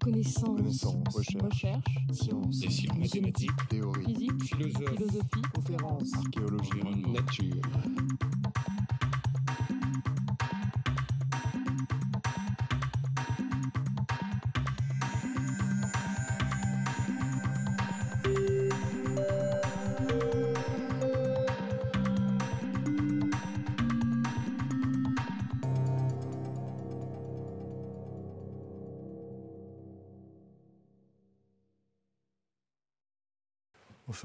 Connaissance. Recherche. Science. sciences. Mathématiques. Théorie. Physique. Philosophie. Philosophie. Archéologie. Nature.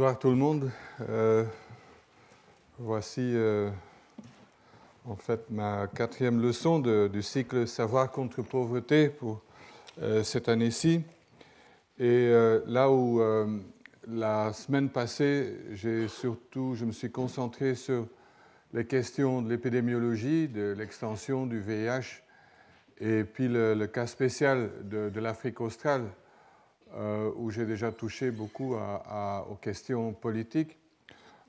Bonsoir tout le monde. Euh, voici euh, en fait ma quatrième leçon du cycle Savoir contre pauvreté pour euh, cette année-ci. Et là où la semaine passée, j'ai surtout, je me suis concentré sur les questions de l'épidémiologie, de l'extension du VIH, et puis le, cas spécial de l'Afrique australe, euh, où j'ai déjà touché beaucoup aux questions politiques.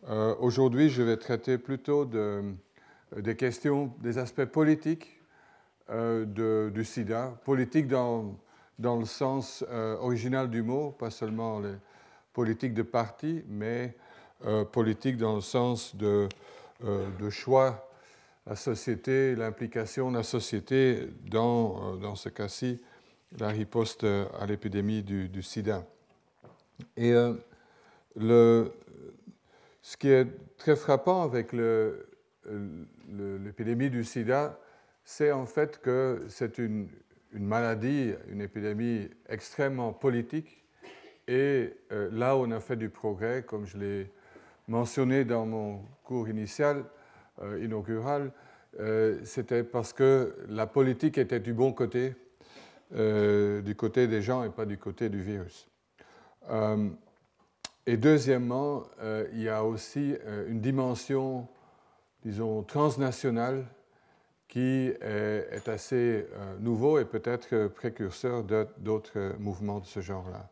Euh, aujourd'hui, je vais traiter plutôt des questions, des aspects politiques euh, du sida, politique dans, dans le sens original du mot, pas seulement les politiques de parti, mais politique dans le sens de, de choix, la société, l'implication de la société dans, dans ce cas-ci la riposte à l'épidémie du, sida. Et euh, ce qui est très frappant avec l'épidémie du sida, c'est en fait que c'est une, maladie, une épidémie extrêmement politique. Et euh, là on a fait du progrès, comme je l'ai mentionné dans mon cours initial, euh, inaugural, c'était parce que la politique était du bon côté euh, du côté des gens et pas du côté du virus. Euh, et deuxièmement, euh, il y a aussi une dimension, disons, transnationale qui est, assez nouveau et peut-être précurseur d'autres mouvements de ce genre-là.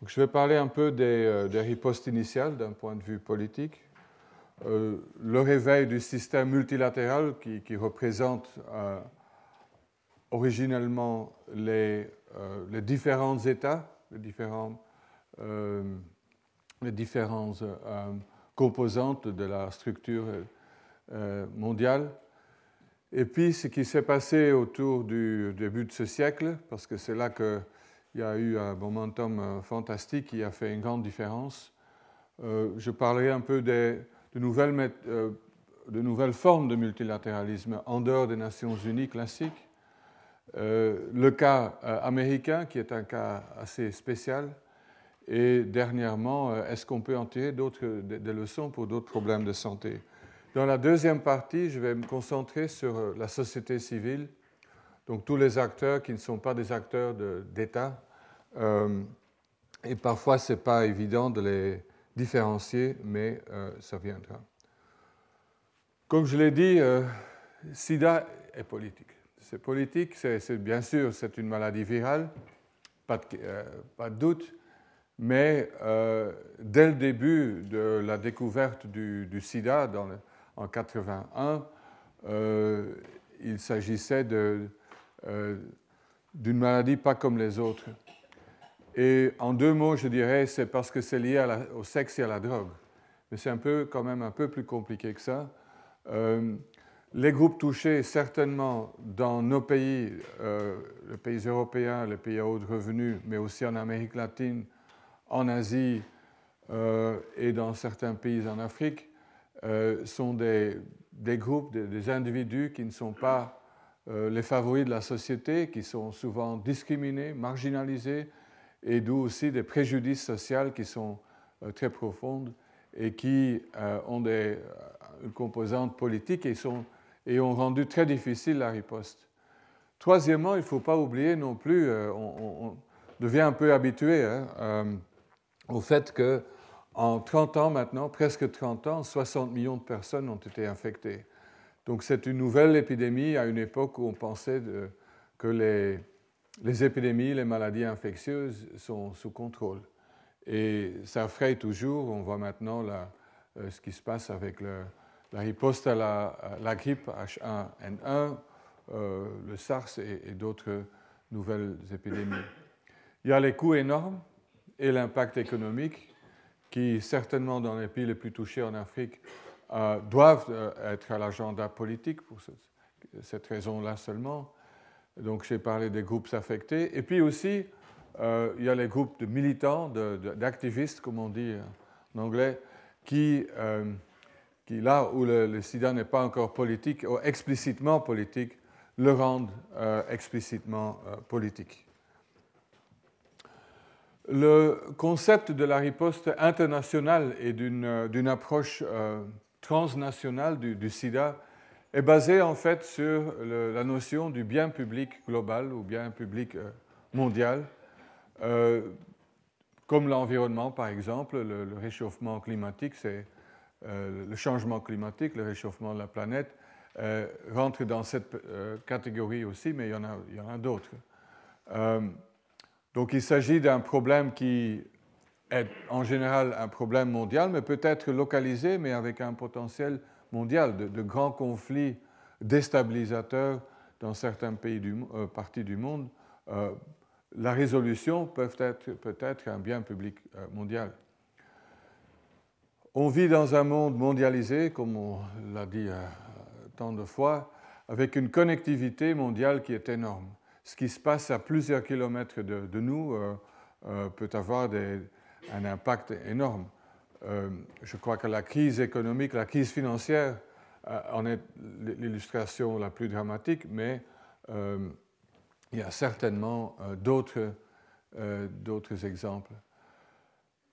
Donc, je vais parler un peu des, ripostes initiales d'un point de vue politique. le réveil du système multilatéral qui, représente originellement les, euh, les, différents états, les différents, euh, les euh, composantes de la structure mondiale. Et puis ce qui s'est passé autour du début de ce siècle, parce que c'est là qu'il y a eu un momentum fantastique qui a fait une grande différence. je parlerai un peu des, de nouvelles, de nouvelles formes de multilatéralisme en dehors des Nations Unies classiques euh, le cas euh, américain, qui est un cas assez spécial. Et dernièrement, euh, est-ce qu'on peut en tirer des, leçons pour d'autres problèmes de santé Dans la deuxième partie, je vais me concentrer sur la société civile, donc tous les acteurs qui ne sont pas des acteurs d'État. et parfois, ce n'est pas évident de les différencier, mais ça viendra. Comme je l'ai dit, SIDA est politique c'est politique, c'est, bien sûr, c'est une maladie virale, pas de, euh, pas doute, mais euh, dès le début de la découverte du, sida dans en 81, euh, il s'agissait d'une maladie pas comme les autres. Et en deux mots, je dirais, c'est parce que c'est lié au sexe et à la drogue. Mais c'est un peu, quand même un peu plus compliqué que ça les groupes touchés, certainement dans nos pays, euh, les pays européens, les pays à haut revenu, mais aussi en Amérique latine, en Asie euh, et dans certains pays en Afrique, euh, sont des, groupes, des, individus qui ne sont pas les favoris de la société, qui sont souvent discriminés, marginalisés, et d'où aussi des préjudices sociaux qui sont très profondes et qui ont des, une composante politique et sont et ont rendu très difficile la riposte. Troisièmement, il ne faut pas oublier non plus, euh, on, devient un peu habitué hein, euh, au fait que en 30 ans maintenant, presque 30 ans, 60 millions de personnes ont été infectées. Donc c'est une nouvelle épidémie à une époque où on pensait de, que les, les, épidémies, les maladies infectieuses sont sous contrôle. Et ça fraye toujours. On voit maintenant la, euh, ce qui se passe avec le, la riposte à la, grippe H1N1, euh, le SARS et, d'autres nouvelles épidémies. Il y a les coûts énormes et l'impact économique qui, certainement dans les pays les plus touchés en Afrique, euh, doivent euh, être à l'agenda politique pour cette raison-là seulement. Donc j'ai parlé des groupes affectés. Et puis aussi, il y a les groupes de militants, d'activistes, comme on dit en anglais, qui qui, là où le, sida n'est pas encore politique ou explicitement politique, le rend euh, explicitement euh, politique. Le concept de la riposte internationale et d'une euh, approche transnationale du, sida est basé en fait sur la notion du bien public global ou bien public mondial, comme l'environnement par exemple, le réchauffement climatique, c'est euh, le changement climatique, le réchauffement de la planète, euh, rentrent dans cette euh, catégorie aussi, mais il y en a, a d'autres. Euh, donc il s'agit d'un problème qui est en général un problème mondial, mais peut-être localisé, mais avec un potentiel mondial de, grands conflits déstabilisateurs dans certains pays parties du monde la résolution être, peut être un bien public mondial. On vit dans un monde mondialisé, comme on l'a dit euh, tant de fois, avec une connectivité mondiale qui est énorme. Ce qui se passe à plusieurs kilomètres de, nous euh, euh, peut avoir un impact énorme. je crois que la crise économique, la crise financière en est l'illustration la plus dramatique, mais il y a certainement d'autres exemples.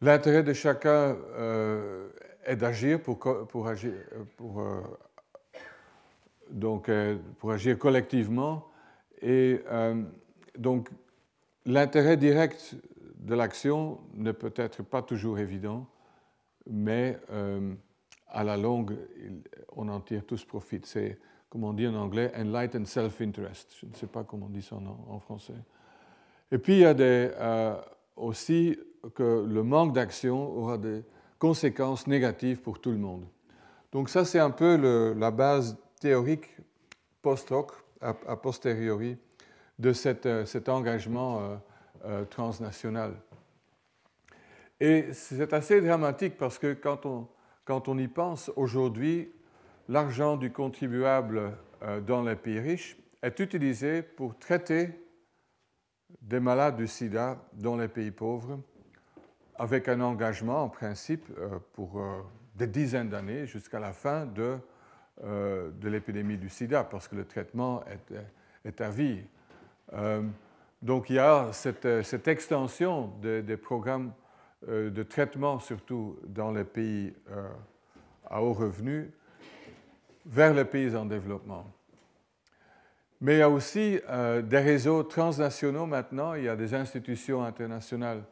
L'intérêt de chacun euh, est d'agir pour, pour, agir, pour, euh, donc, euh, pour agir collectivement. Et donc, l'intérêt direct de l'action ne peut être pas toujours évident, mais à la longue, on en tire tous profit. C'est, comme on dit en anglais, enlightened self-interest. Je ne sais pas comment on dit ça en, en français. Et puis, il y a des, aussi que le manque d'action aura des conséquences négatives pour tout le monde. Donc ça, c'est un peu la base théorique post-hoc, a, posteriori, de euh, cet engagement euh, euh, transnational. Et c'est assez dramatique parce que quand on y pense aujourd'hui, l'argent du contribuable dans les pays riches est utilisé pour traiter des malades du sida dans les pays pauvres avec un engagement en principe euh, pour euh, des dizaines d'années jusqu'à la fin euh, de, l'épidémie du sida, parce que le traitement est, à vie. Donc il y a cette, extension des, programmes de traitement, surtout dans les pays à haut revenu, vers les pays en développement. Mais il y a aussi des réseaux transnationaux maintenant, il y a des institutions internationales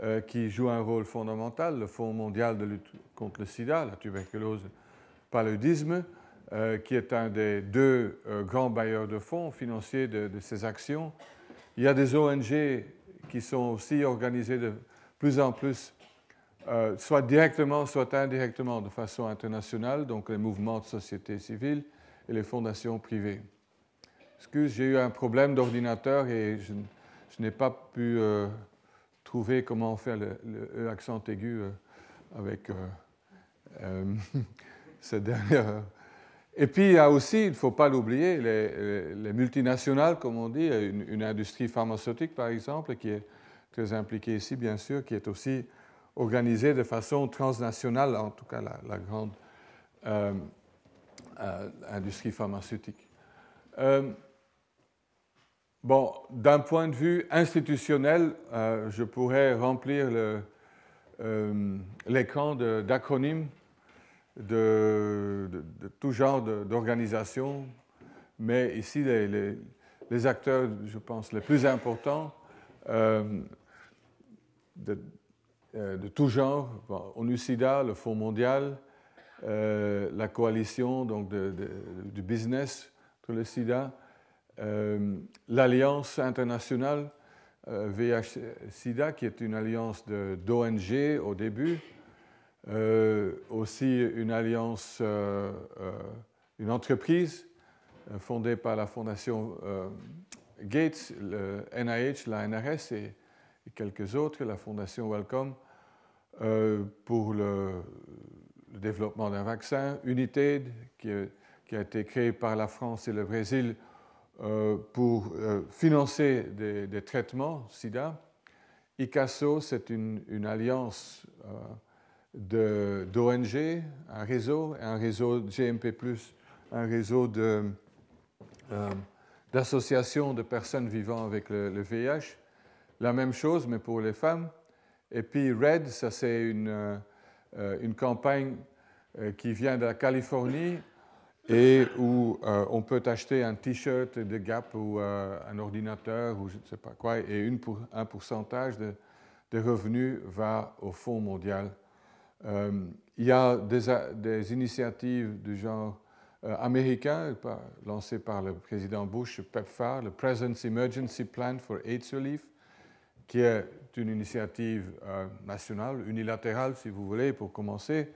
euh, qui joue un rôle fondamental, le Fonds mondial de lutte contre le sida, la tuberculose, paludisme, euh, qui est un des deux euh, grands bailleurs de fonds financiers de, ces actions. Il y a des ONG qui sont aussi organisées de plus en plus, soit directement, soit indirectement, de façon internationale, donc les mouvements de société civile et les fondations privées. Excuse, j'ai eu un problème d'ordinateur et je, n'ai pas pu trouver comment faire le, le e accent aigu euh, avec euh, euh, cette dernière. Et puis il y a aussi, il ne faut pas l'oublier, les, multinationales, comme on dit, une, industrie pharmaceutique par exemple, qui est très impliquée ici, bien sûr, qui est aussi organisée de façon transnationale, en tout cas la, grande industrie pharmaceutique. Bon, d'un point de vue institutionnel, euh, je pourrais remplir euh, l'écran d'acronymes de, tout genre d'organisations, mais ici, les, acteurs, je pense, les plus importants euh, de, tout genre, bon, le Fonds mondial, la coalition donc, du business, le le SIDA, euh, l'Alliance internationale vih euh, qui est une alliance d'ONG au début, euh, aussi une alliance, une entreprise fondée par la fondation Gates, le NIH, la NRS et, quelques autres, la fondation Wellcome, pour le, développement d'un vaccin, United, qui, qui, a été créée par la France et le Brésil euh, pour euh, financer des, traitements SIDA. ICASO, c'est une, alliance euh, d'ONG, un réseau, un réseau GMP, un réseau d'associations de, personnes vivant avec le, le, VIH. La même chose, mais pour les femmes. Et puis RED, ça c'est une, une campagne qui vient de la Californie et où euh, on peut acheter un t-shirt de Gap ou euh, un ordinateur ou je ne sais pas quoi, et un pourcentage de, revenus va au Fonds mondial. Euh, il y a des, initiatives du genre américain lancées par le président Bush, PEPFAR, le Presence Emergency Plan for AIDS Relief, qui est une initiative nationale, unilatérale si vous voulez, pour commencer,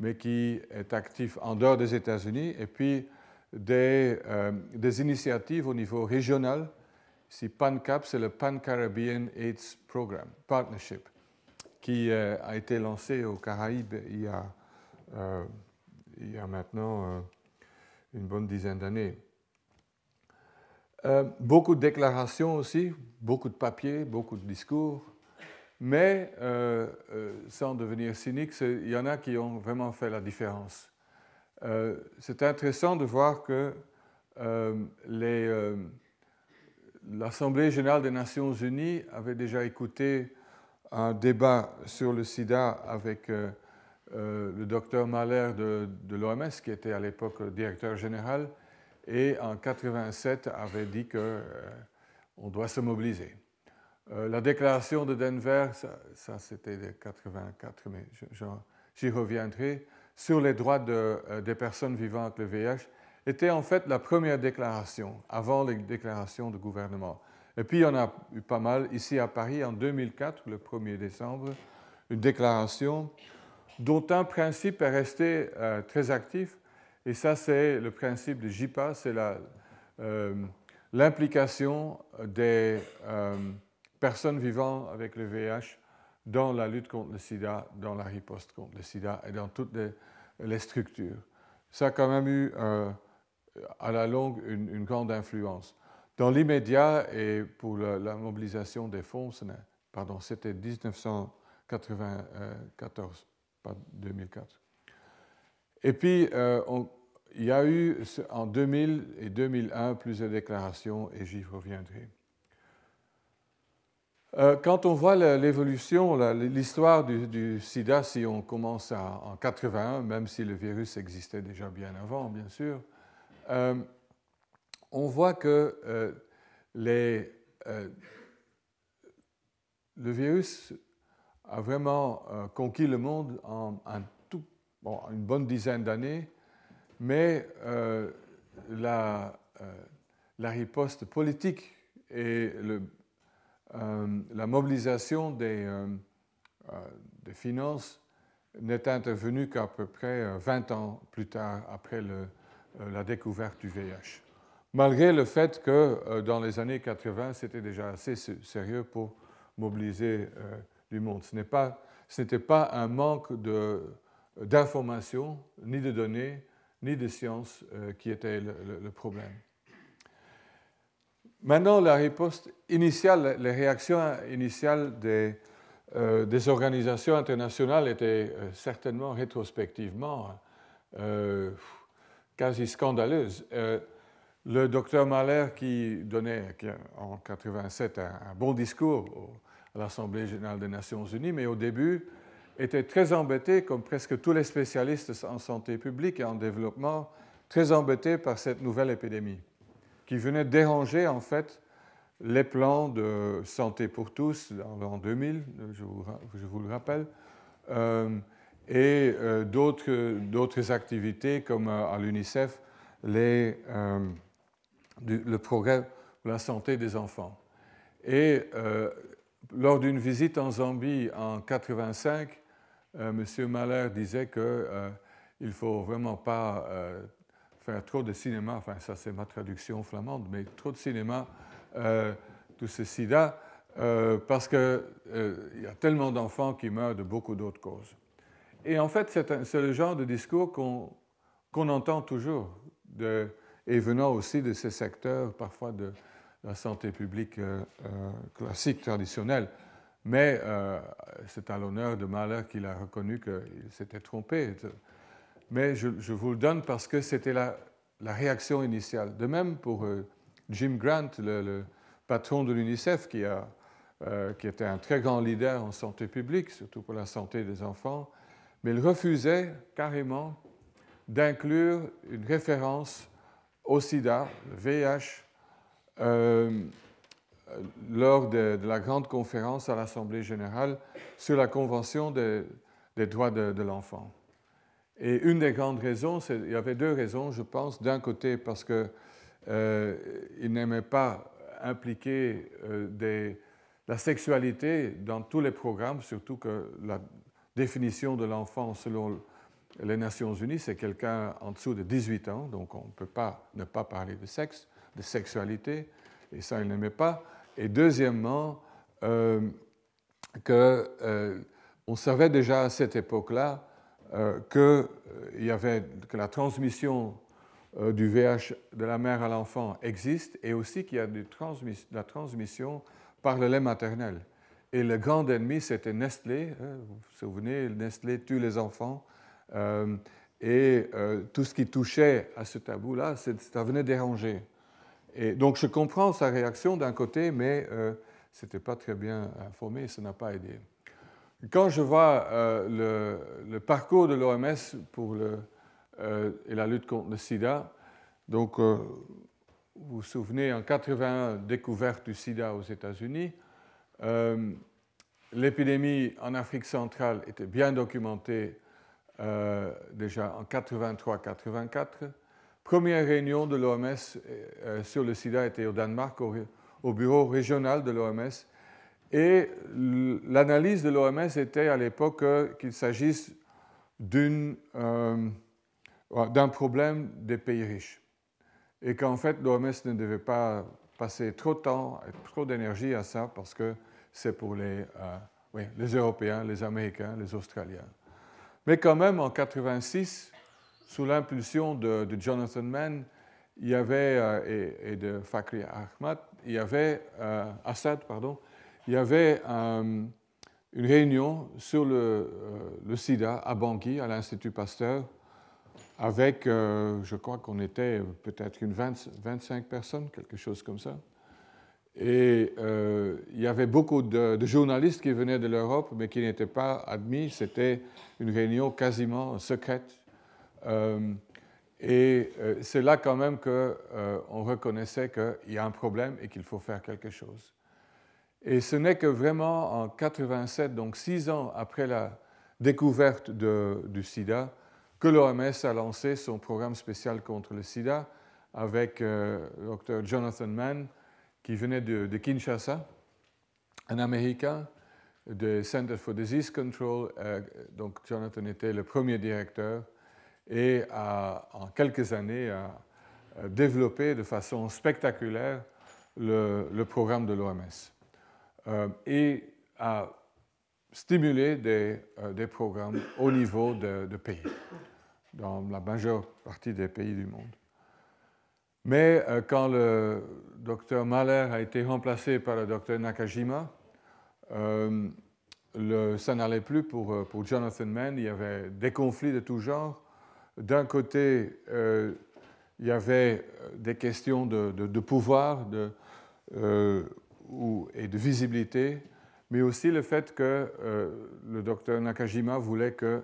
mais qui est actif en dehors des États-Unis, et puis des, euh, initiatives au niveau régional. Si PANCAP, c'est le Pan-Caribbean AIDS Program, Partnership, qui euh, a été lancé aux Caraïbes il y a, euh, il y a maintenant une bonne dizaine d'années. beaucoup de déclarations aussi, beaucoup de papiers, beaucoup de discours. Mais euh, euh, sans devenir cynique, il y en a qui ont vraiment fait la différence. Euh, c'est intéressant de voir que l'Assemblée générale des Nations unies avait déjà écouté un débat sur le sida avec le docteur Mahler de, de l'OMS, qui était à l'époque directeur général, et en 87 avait dit qu'on doit se mobiliser. Euh, la déclaration de Denver, ça, c'était de 84, mais j'y reviendrai, sur les droits euh, des personnes vivant avec le VIH, était en fait la première déclaration, avant les déclarations de gouvernement. Et puis, il y en a eu pas mal ici à Paris en 2004, le 1er décembre, une déclaration dont un principe est resté euh, très actif, et ça, c'est le principe de JIPA, c'est l'implication des, personnes vivant avec le VIH dans la lutte contre le sida, dans la riposte contre le sida et dans toutes les, structures. Ça a quand même eu euh, à la longue une, grande influence. Dans l'immédiat et pour la, mobilisation des fonds, pardon, c'était 1994, pas 2004. Et puis, euh, il y a eu en 2000 et 2001 plusieurs déclarations et j'y reviendrai. Euh, quand on voit l'évolution, l'histoire du, sida, si on commence en 81, même si le virus existait déjà bien avant, bien sûr, euh, on voit que euh, les, le virus a vraiment conquis le monde en tout, une bonne dizaine d'années, mais la, la riposte politique et le euh, la mobilisation euh, euh, des, finances n'est intervenue qu'à peu près 20 ans plus tard, après la découverte du VIH. Malgré le fait que dans les années 80, c'était déjà assez sérieux pour mobiliser du monde. Ce n'était pas, un manque d'informations, ni de données, ni de sciences qui était le problème. Maintenant, la réponse initiale, les réactions initiales des, euh, organisations internationales étaient euh, certainement rétrospectivement euh, quasi scandaleuses. le docteur Mahler, qui donnait en 1987 un, bon discours à l'Assemblée générale des Nations unies, mais au début était très embêté, comme presque tous les spécialistes en santé publique et en développement, très embêté par cette nouvelle épidémie qui venait déranger en fait les plans de santé pour tous en 2000, je vous, le rappelle, euh, et euh, d'autres activités comme euh, à l'UNICEF le progrès de la santé des enfants. Et lors d'une visite en Zambie en 1985, M. Mahler disait qu'il ne faut vraiment pas trop de cinéma, enfin ça c'est ma traduction flamande, mais trop de cinéma tout euh, de ce sida, euh, parce qu'il euh, y a tellement d'enfants qui meurent de beaucoup d'autres causes. Et en fait, c'est le genre de discours qu'on entend toujours, et venant aussi de ces secteurs parfois de la santé publique classique, traditionnelle. Mais c'est à l'honneur de malheur qu'il a reconnu qu'il s'était trompé mais je, vous le donne parce que c'était la, réaction initiale. De même pour euh, Jim Grant, le, patron de l'UNICEF, euh, qui, était un très grand leader en santé publique, surtout pour la santé des enfants, mais il refusait carrément d'inclure une référence au sida, le VIH, euh, lors de, la grande conférence à l'Assemblée générale sur la Convention des, droits de l'enfant. Et une des grandes raisons, il y avait deux raisons, je pense. D'un côté, parce qu'il euh, n'aimait pas impliquer euh, la sexualité dans tous les programmes, surtout que la définition de l'enfant selon les Nations Unies, c'est quelqu'un en dessous de 18 ans, donc on ne peut pas ne pas parler de sexe, de sexualité, et ça, il n'aimait pas. Et deuxièmement, euh, qu'on euh, savait déjà à cette époque-là euh, que, euh, il y avait, que la transmission euh, du VH de la mère à l'enfant existe et aussi qu'il y a de la transmission par le lait maternel. Et le grand ennemi, c'était Nestlé. Hein, vous vous souvenez, Nestlé tue les enfants. et tout ce qui touchait à ce tabou-là, ça venait déranger. Et donc je comprends sa réaction d'un côté, mais ce n'était pas très bien informé, ça n'a pas aidé quand je vois euh, le, parcours de l'OMS pour euh, et la lutte contre le sida, donc euh, vous vous souvenez, en 81, découverte du sida aux États-Unis, l'épidémie en Afrique centrale était bien documentée déjà en 83-84. Première réunion de l'OMS sur le sida était au Danemark, au bureau régional de l'OMS, et l'analyse de l'OMS était à l'époque euh, qu'il s'agisse euh, d'un problème des pays riches. Et qu'en fait, l'OMS ne devait pas passer trop de temps et trop d'énergie à ça parce que c'est pour les, euh, les Européens, les Américains, les Australiens. Mais quand même, en 86, sous l'impulsion de, Jonathan Mann, il y avait, et, et, de Fakri Ahmad, il y avait, Assad, pardon, il y avait euh, une réunion sur euh, le, sida à Bangui, à l'Institut Pasteur, avec, euh, je crois qu'on était peut-être une 25 personnes, quelque chose comme ça. Et il y avait beaucoup de, journalistes qui venaient de l'Europe, mais qui n'étaient pas admis. C'était une réunion quasiment secrète. Et c'est là quand même qu'on reconnaissait qu'il y a un problème et qu'il faut faire quelque chose. Et ce n'est que vraiment en 87, donc six ans après la découverte du sida, que l'OMS a lancé son programme spécial contre le sida avec le euh, docteur Jonathan Mann, qui venait de, Kinshasa, un Américain du Center for Disease Control. Euh, donc Jonathan était le premier directeur et a, en quelques années a développé de façon spectaculaire le programme de l'OMS. Euh, et à stimuler des, euh, des, programmes au niveau de, pays, dans la majeure partie des pays du monde. Mais euh, quand le docteur Mahler a été remplacé par le docteur Nakajima, le, ça n'allait plus pour, pour, Jonathan Mann. Il y avait des conflits de tout genre. D'un côté, il y avait des questions de, de, de pouvoir, de, et de visibilité, mais aussi le fait que euh, le docteur Nakajima voulait que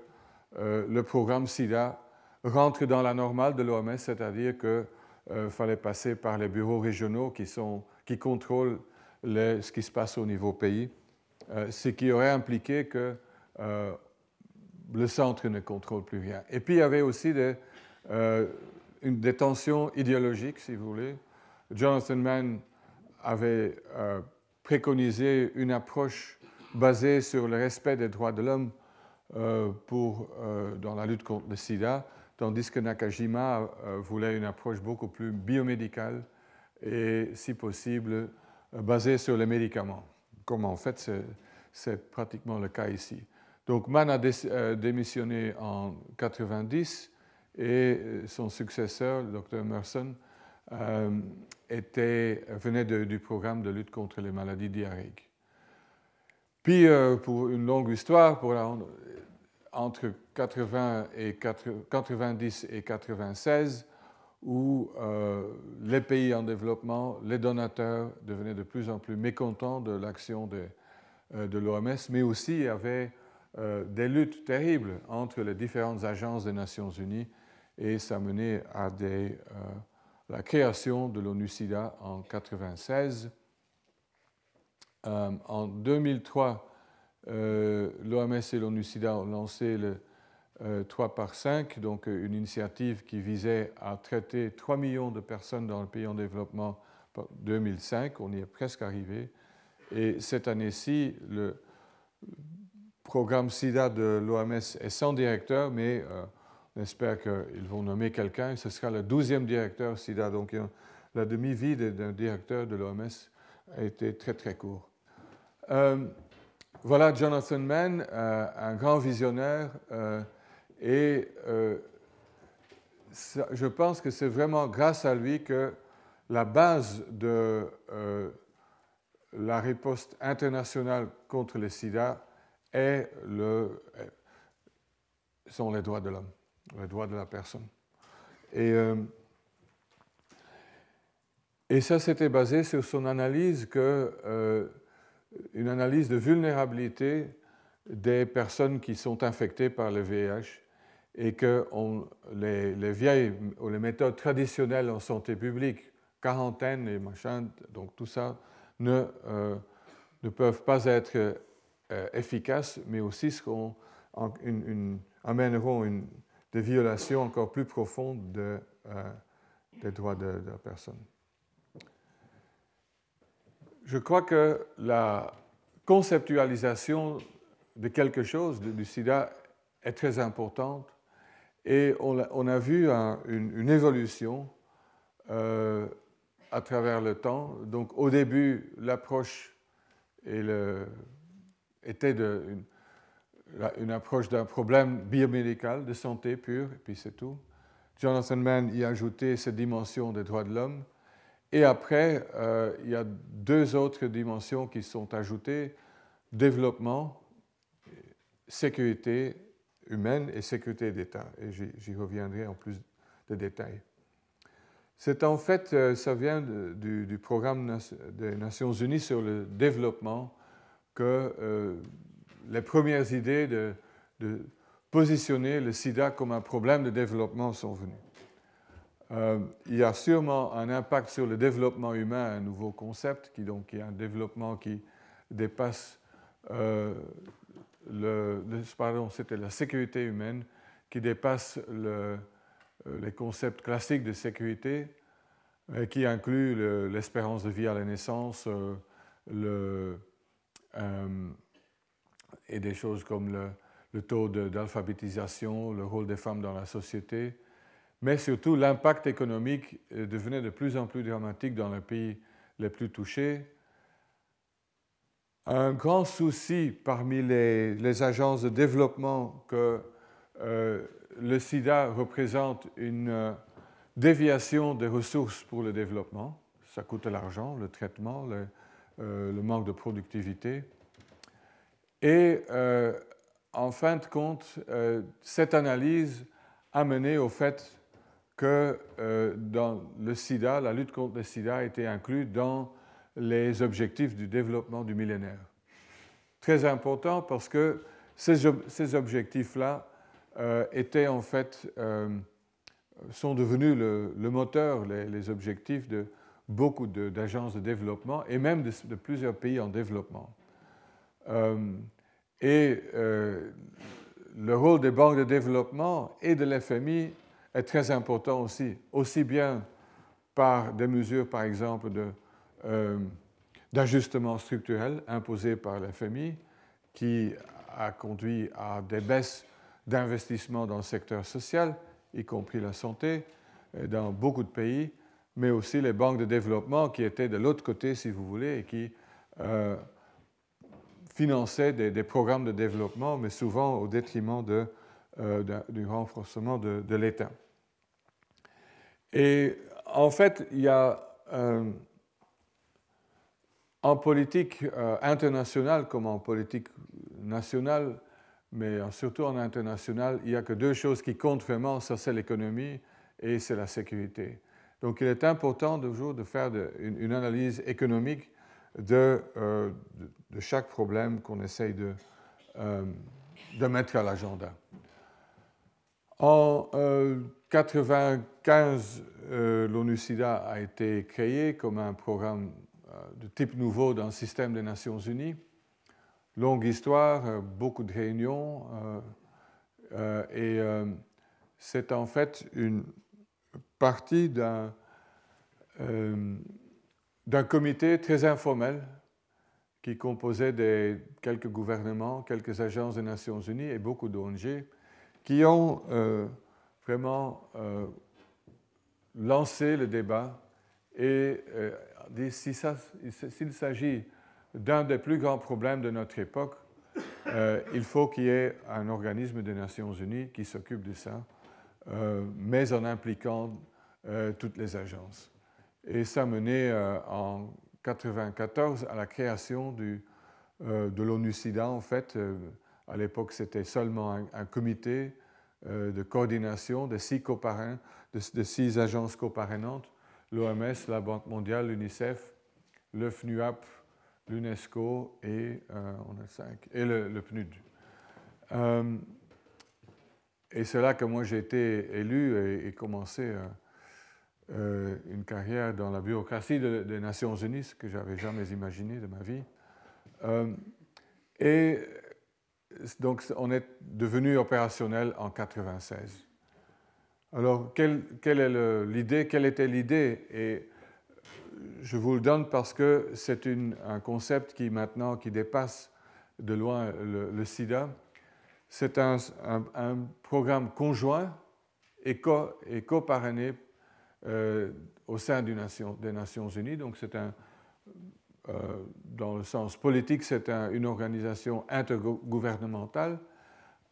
euh, le programme SIDA rentre dans la normale de l'OMS, c'est-à-dire qu'il euh, fallait passer par les bureaux régionaux qui, sont, qui contrôlent ce qui se passe au niveau pays, ce qui aurait impliqué que le centre ne contrôle plus rien. Et puis il y avait aussi une, des tensions idéologiques, si vous voulez. Jonathan Mann avait euh, préconisé une approche basée sur le respect des droits de l'homme euh, euh, dans la lutte contre le sida, tandis que Nakajima voulait une approche beaucoup plus biomédicale et, si possible, basée sur les médicaments, comme en fait c'est pratiquement le cas ici. Donc Mann a démissionné en 90 et son successeur, le docteur Merson, euh, était, venait du programme de lutte contre les maladies diarrhées. Puis, euh, pour une longue histoire, pour euh, entre 80 et 90 et 96, où les pays en développement, les donateurs devenaient de plus en plus mécontents de l'action de, de l'OMS, mais aussi il y avait des luttes terribles entre les différentes agences des Nations Unies et ça menait à des la création de l'ONU-SIDA en 1996. Euh, en 2003, euh, l'OMS et l'ONU-SIDA ont lancé le 3 euh, par 5, donc une initiative qui visait à traiter 3 millions de personnes dans le pays en développement en 2005. On y est presque arrivé. Et cette année-ci, le programme SIDA de l'OMS est sans directeur, mais J'espère qu'ils vont nommer quelqu'un. Ce sera le douzième directeur SIDA. Donc, la demi-vie d'un directeur de l'OMS a été très, très courte. Euh, voilà Jonathan Mann, euh, un grand visionnaire. Euh, et je pense que c'est vraiment grâce à lui que la base de la riposte internationale contre le sida est le, sont les droits de l'homme le droit de la personne. Et, euh, et ça, c'était basé sur son analyse que, euh, une analyse de vulnérabilité des personnes qui sont infectées par le VIH et que on, les, les, vieilles ou les méthodes traditionnelles en santé publique, quarantaine et machin, donc tout ça, ne, euh, ne peuvent pas être efficaces, mais aussi ce qu'on, amèneront une, des violations encore plus profondes euh, des droits de, la personne. Je crois que la conceptualisation de quelque chose, du sida, est très importante et on, a, vu une, évolution euh, à travers le temps. Donc au début, l'approche était de, une approche d'un problème biomédical de santé pure, et puis c'est tout. Jonathan Mann y a ajouté cette dimension des droits de l'homme. Et après, euh, il y a deux autres dimensions qui sont ajoutées, développement, sécurité humaine et sécurité d'État. Et j'y reviendrai en plus de détails. C'est en fait, euh, ça vient du, programme des Nations Unies sur le développement que euh, les premières idées de, positionner le sida comme un problème de développement sont venues. Euh, il y a sûrement un impact sur le développement humain, un nouveau concept, qui donc est un développement qui dépasse euh, le, pardon, c'était la sécurité humaine, qui dépasse euh, les concepts classiques de sécurité, et qui inclut l'espérance de vie à la naissance, le, et des choses comme le, taux d'alphabétisation, le rôle des femmes dans la société, mais surtout l'impact économique euh, devenait de plus en plus dramatique dans les pays les plus touchés. Un grand souci parmi les, agences de développement que euh, le sida représente une euh, déviation des ressources pour le développement. Ça coûte de l'argent, le traitement, le manque de productivité. Et euh, en fin de compte, euh, cette analyse a mené au fait que euh, dans le sida, la lutte contre le sida était été inclue dans les objectifs du développement du millénaire. Très important parce que ces, objectifs-là étaient en fait, sont devenus le, moteur, les, objectifs de beaucoup d'agences de, développement et même de, plusieurs pays en développement. Et euh, le rôle des banques de développement et de l'FMI est très important aussi, aussi bien par des mesures, par exemple, euh, d'ajustement structurel imposé par l'FMI, qui a conduit à des baisses d'investissement dans le secteur social, y compris la santé, euh, dans beaucoup de pays, mais aussi les banques de développement qui étaient de l'autre côté, si vous voulez, et qui financer des, programmes de développement, mais souvent au détriment de, euh, du renforcement de, l'État. Et en fait, il y a euh, en politique euh, internationale comme en politique nationale, mais surtout en internationale, il n'y a que deux choses qui comptent vraiment, ça c'est l'économie et c'est la sécurité. Donc il est important toujours de faire de, une, analyse économique euh, de, de, chaque problème qu'on essaye de, euh, de mettre à l'agenda. En 1995, euh, l'ONU-SIDA a été créé comme un programme de type nouveau dans le système des Nations Unies. Longue histoire, beaucoup de réunions, et c'est en fait une partie d'un d'un comité très informel qui composait des, quelques gouvernements, quelques agences des Nations Unies et beaucoup d'ONG qui ont euh, vraiment euh, lancé le débat et euh, dit s'il s'agit d'un des plus grands problèmes de notre époque, euh, il faut qu'il y ait un organisme des Nations Unies qui s'occupe de ça, mais en impliquant toutes les agences. Et ça a mené euh, en 1994 à la création du, euh, de l'ONU-SIDA. En fait, euh, à l'époque, c'était seulement un, comité de coordination de six coparrains, de, de six agences coparrainantes, l'OMS, la Banque mondiale, l'UNICEF, le FNUAP, l'UNESCO et, on a cinq, et le, le PNUD. et c'est là que moi j'ai été élu et, commencé euh, une carrière dans la bureaucratie des Nations Unies, ce que j'avais jamais imaginé de ma vie. Euh, et donc, on est devenu opérationnel en 96. Alors, quelle, quelle est l'idée Quelle était l'idée Et je vous le donne parce que c'est un concept qui maintenant qui dépasse de loin le, SIDA. C'est un, un, programme conjoint et, co, et coparrainé euh, au sein des Nations, Unies. Donc, c'est un, euh, dans le sens politique, c'est une organisation intergouvernementale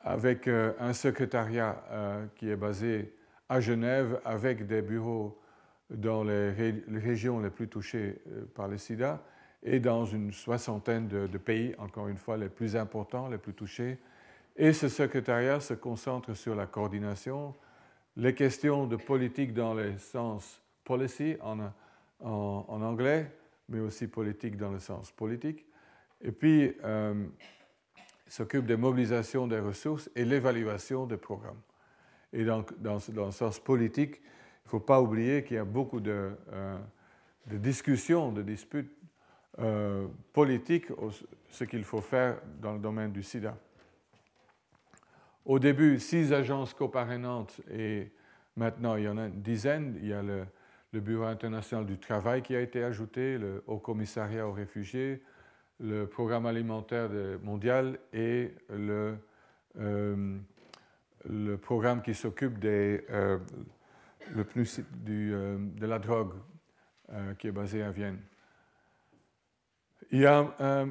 avec euh, un secrétariat qui est basé à Genève, avec des bureaux dans les, régions les plus touchées par le sida et dans une soixantaine de, pays, encore une fois, les plus importants, les plus touchés. Et ce secrétariat se concentre sur la coordination, les questions de politique dans le sens policy en, en, anglais, mais aussi politique dans le sens politique. Et puis, il euh, s'occupe des mobilisations des ressources et l'évaluation des programmes. Et donc, dans, le sens politique, il ne faut pas oublier qu'il y a beaucoup de, euh, de discussions, de disputes euh, politiques, ce qu'il faut faire dans le domaine du sida. Au début, six agences coparrainantes et maintenant il y en a une dizaine. Il y a le, Bureau international du travail qui a été ajouté, le Haut Commissariat aux réfugiés, le Programme alimentaire mondial et euh, le, programme qui s'occupe des, euh, euh, de la drogue qui est basé à Vienne. Il y a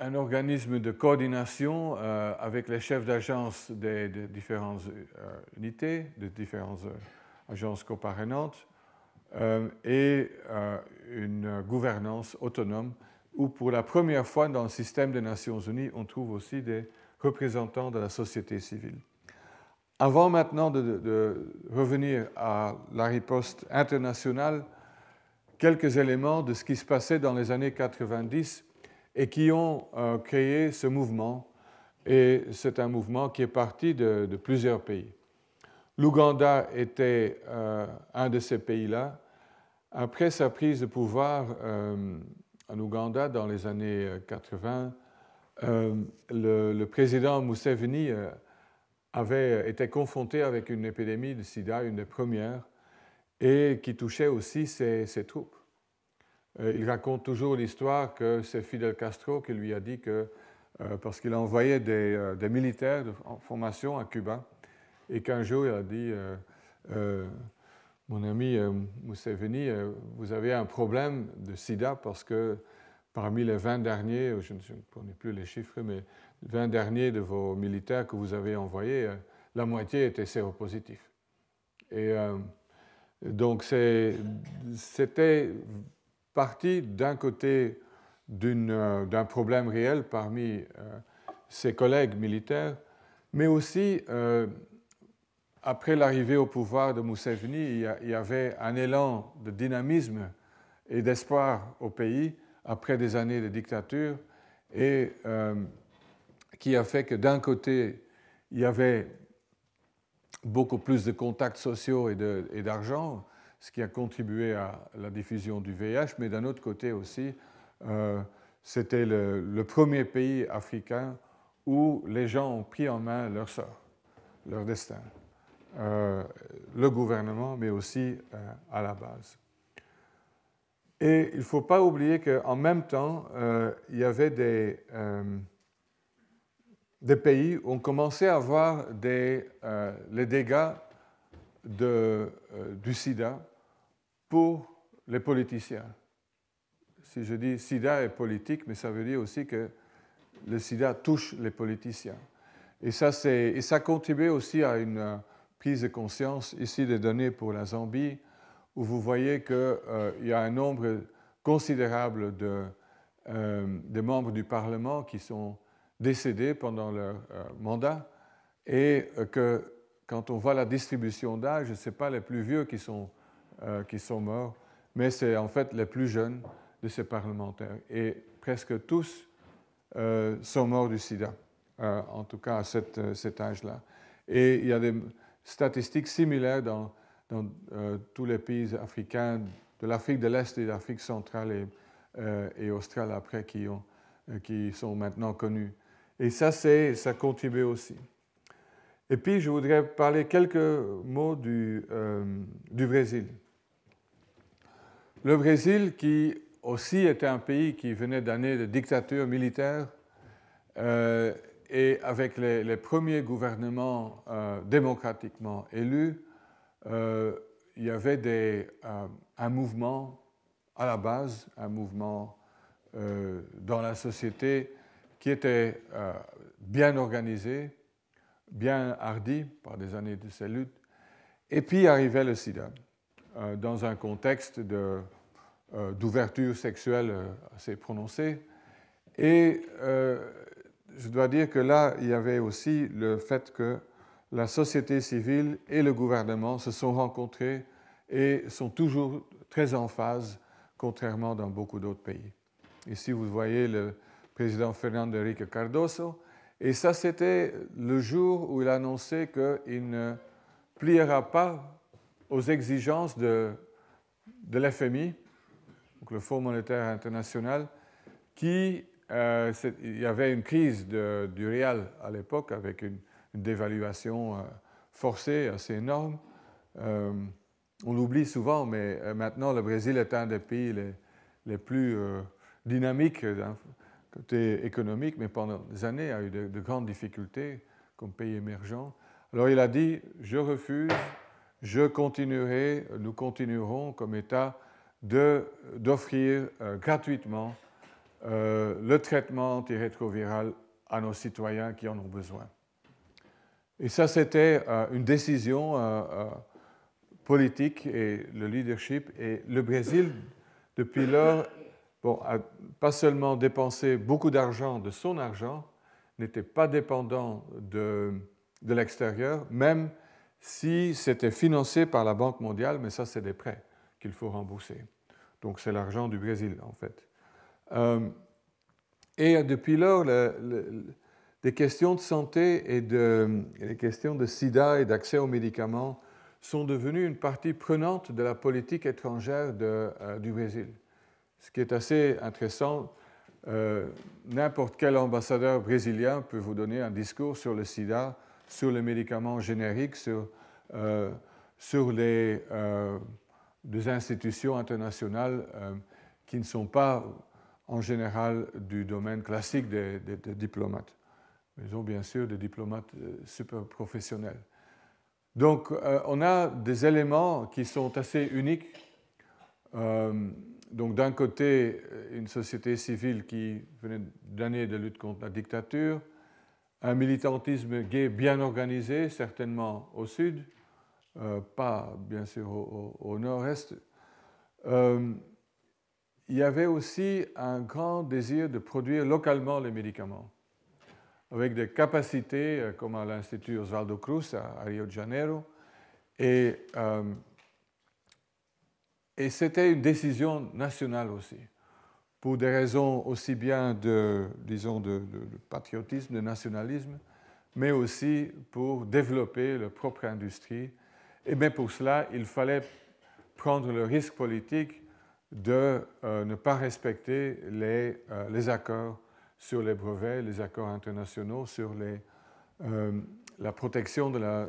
un organisme de coordination euh, avec les chefs d'agence des, différentes euh, unités, des différentes euh, agences coparrainantes, et une gouvernance autonome où pour la première fois dans le système des Nations Unies, on trouve aussi des représentants de la société civile. Avant maintenant de, de revenir à la riposte internationale, quelques éléments de ce qui se passait dans les années 90 et qui ont euh, créé ce mouvement. Et c'est un mouvement qui est parti de, plusieurs pays. L'Ouganda était euh, un de ces pays-là. Après sa prise de pouvoir euh, en Ouganda dans les années 80, le, président Museveni avait été confronté avec une épidémie de sida, une des premières, et qui touchait aussi ses troupes. Euh, il raconte toujours l'histoire que c'est Fidel Castro qui lui a dit que, euh, parce qu'il a envoyé des, euh, militaires en formation à Cuba, et qu'un jour il a dit, mon ami vous avez un problème de sida parce que parmi les 20 derniers, je ne connais plus les chiffres, mais 20 derniers de vos militaires que vous avez envoyés, la moitié était séropositif. Et donc c'était partie d'un côté euh, d'un problème réel parmi euh, ses collègues militaires, mais aussi euh, après l'arrivée au pouvoir de Mousseveni, il y avait un élan de dynamisme et d'espoir au pays après des années de dictature et qui a fait que d'un côté, il y avait beaucoup plus de contacts sociaux et d'argent ce qui a contribué à la diffusion du VIH, mais d'un autre côté aussi, euh, c'était le, premier pays africain où les gens ont pris en main leur sort, leur destin, euh, le gouvernement, mais aussi euh, à la base. Et il ne faut pas oublier qu'en même temps, il y avait des, pays où on commençait à voir les dégâts du sida pour les politiciens. Si je dis sida est politique, mais ça veut dire aussi que le sida touche les politiciens. Et ça, et ça contribue aussi à une euh, prise de conscience, ici des données pour la Zambie, où vous voyez qu'il euh, y a un nombre considérable de, euh, de, membres du Parlement qui sont décédés pendant leur mandat, et que quand on voit la distribution d'âge, ce n'est pas les plus vieux qui sont euh, qui sont morts, mais c'est en fait les plus jeunes de ces parlementaires. Et presque tous euh, sont morts du sida, euh, en tout cas à cet âge-là. Et il y a des statistiques similaires dans, tous les pays africains, de l'Afrique de l'Est et de l'Afrique centrale et, et, australe après, qui, sont maintenant connus. Et ça, ça contribue aussi. Et puis, je voudrais parler quelques mots du Brésil. Le Brésil, qui aussi était un pays qui venait d'années de dictature militaire, euh, et avec les, premiers gouvernements euh, démocratiquement élus, euh, il y avait un mouvement à la base, un mouvement dans la société qui était bien organisé, bien hardi par des années de ces luttes, et puis arrivait le sida. Euh, dans un contexte euh, d'ouverture sexuelle euh, assez prononcée. Et je dois dire que là, il y avait aussi le fait que la société civile et le gouvernement se sont rencontrés et sont toujours très en phase, contrairement dans beaucoup d'autres pays. Ici, vous voyez le président Fernando Henrique Cardoso, et ça, c'était le jour où il annonçait qu'il ne pliera pas aux exigences de, de l'FMI, donc le Fonds monétaire international, qui, euh, il y avait une crise du réal à l'époque avec une, dévaluation euh, forcée assez énorme. Euh, on l'oublie souvent, mais maintenant le Brésil est un des pays les, plus dynamiques d'un côté économique, mais pendant des années a eu de grandes difficultés comme pays émergent. Alors il a dit, je refuse je continuerai, nous continuerons comme État d'offrir euh, gratuitement euh, le traitement antirétroviral à nos citoyens qui en ont besoin. Et ça, c'était euh, une décision politique et le leadership. Et le Brésil, depuis lors, bon, a pas seulement dépensé beaucoup d'argent de son argent, n'était pas dépendant de, de l'extérieur, même si c'était financé par la Banque mondiale, mais ça, c'est des prêts qu'il faut rembourser. Donc c'est l'argent du Brésil, en fait. Euh, et euh, depuis lors, des les questions de santé et les questions de sida et d'accès aux médicaments sont devenues une partie prenante de la politique étrangère euh, du Brésil. Ce qui est assez intéressant, n'importe quel ambassadeur brésilien peut vous donner un discours sur le sida euh, sur les médicaments génériques, sur, les des institutions internationales euh, qui ne sont pas en général du domaine classique des, diplomates. Mais ont bien sûr des diplomates euh, super professionnels. Donc on a des éléments qui sont assez uniques donc d'un côté, une société civile qui venait d'années de lutte contre la dictature, un militantisme gay bien organisé, certainement au sud, euh, pas bien sûr au, nord-est. Euh, il y avait aussi un grand désir de produire localement les médicaments, avec des capacités euh, comme à l'Institut Osvaldo Cruz à Rio de Janeiro. Et, et c'était une décision nationale aussi pour des raisons aussi bien de, disons, de, patriotisme, de nationalisme, mais aussi pour développer leur propre industrie. Et bien pour cela, il fallait prendre le risque politique de euh, ne pas respecter les, euh, les, accords sur les brevets, les accords internationaux sur les, euh, la protection de la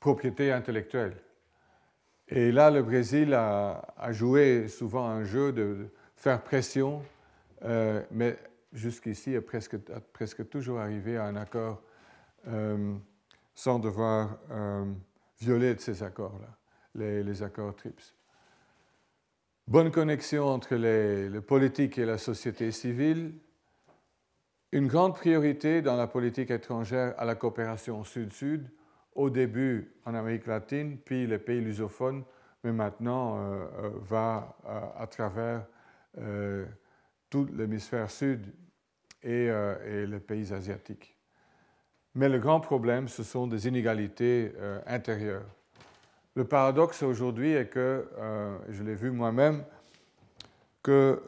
propriété intellectuelle. Et là, le Brésil a, joué souvent un jeu de, faire pression, euh, mais jusqu'ici, est presque, presque toujours arrivé à un accord euh, sans devoir euh, violer de ces accords-là, les, accords TRIPS. Bonne connexion entre les, politiques politique et la société civile. Une grande priorité dans la politique étrangère à la coopération sud-sud, au début en Amérique latine, puis les pays lusophones, mais maintenant va à travers euh, tout l'hémisphère sud et, euh, les pays asiatiques. Mais le grand problème, ce sont des inégalités euh, intérieures. Le paradoxe aujourd'hui est que, je l'ai vu moi-même, que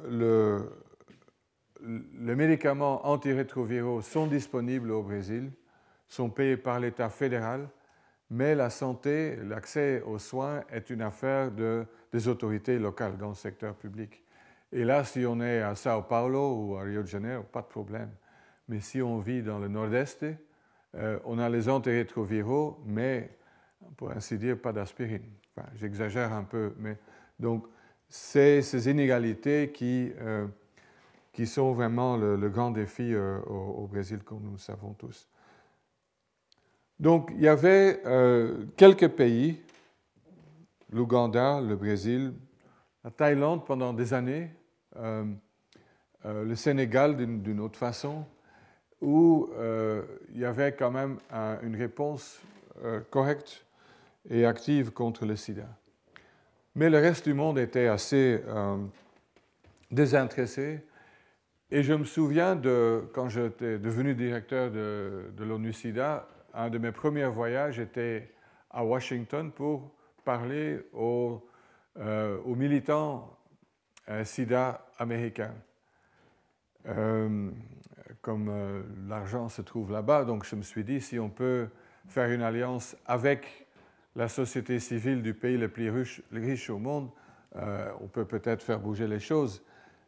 les médicaments antirétroviraux sont disponibles au Brésil, sont payés par l'État fédéral, mais la santé, l'accès aux soins est une affaire de, des autorités locales dans le secteur public. Et là, si on est à Sao Paulo ou à Rio de Janeiro, pas de problème. Mais si on vit dans le nord-est, euh, on a les antirétroviraux, mais pour ainsi dire, pas d'aspirine. J'exagère un peu, mais donc c'est ces inégalités qui, euh, qui sont vraiment le, grand défi euh, au, au, Brésil, comme nous le savons tous. Donc il y avait quelques pays, l'Ouganda, le Brésil, la Thaïlande pendant des années, euh, euh, le Sénégal d'une autre façon, où euh, il y avait quand même une réponse correcte et active contre le sida. Mais le reste du monde était assez désintéressé. Et je me souviens de, quand j'étais devenu directeur de, l'ONU SIDA, un de mes premiers voyages était à Washington pour parler aux militants euh, sida américain. Euh, comme euh, l'argent se trouve là-bas, donc je me suis dit, si on peut faire une alliance avec la société civile du pays le plus riche, au monde, on peut peut-être faire bouger les choses.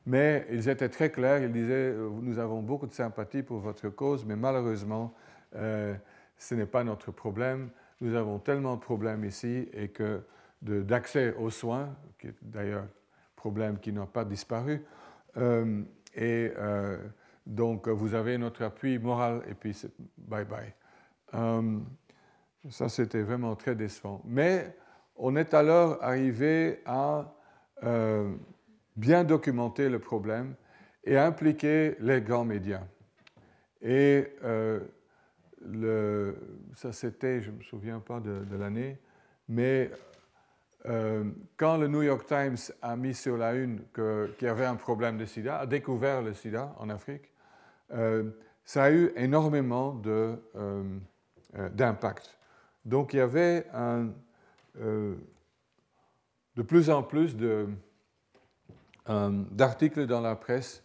Mais ils étaient très clairs, ils disaient, nous avons beaucoup de sympathie pour votre cause, mais malheureusement, ce n'est pas notre problème. Nous avons tellement de problèmes ici et que d'accès aux soins, qui est d'ailleurs problème qui n'ont pas disparu. Euh, et euh, donc, vous avez notre appui moral, et puis c'est bye bye. Euh, ça, c'était vraiment très décevant. Mais on est alors arrivé à bien documenter le problème et impliquer les grands médias. Et le, ça, c'était, je ne me souviens pas de, de l'année, mais euh, quand le New York Times a mis sur la une qu'il y avait un problème de sida, a découvert le sida en Afrique, euh, ça a eu énormément euh, d'impact. Donc il y avait un, de plus en plus d'articles dans la presse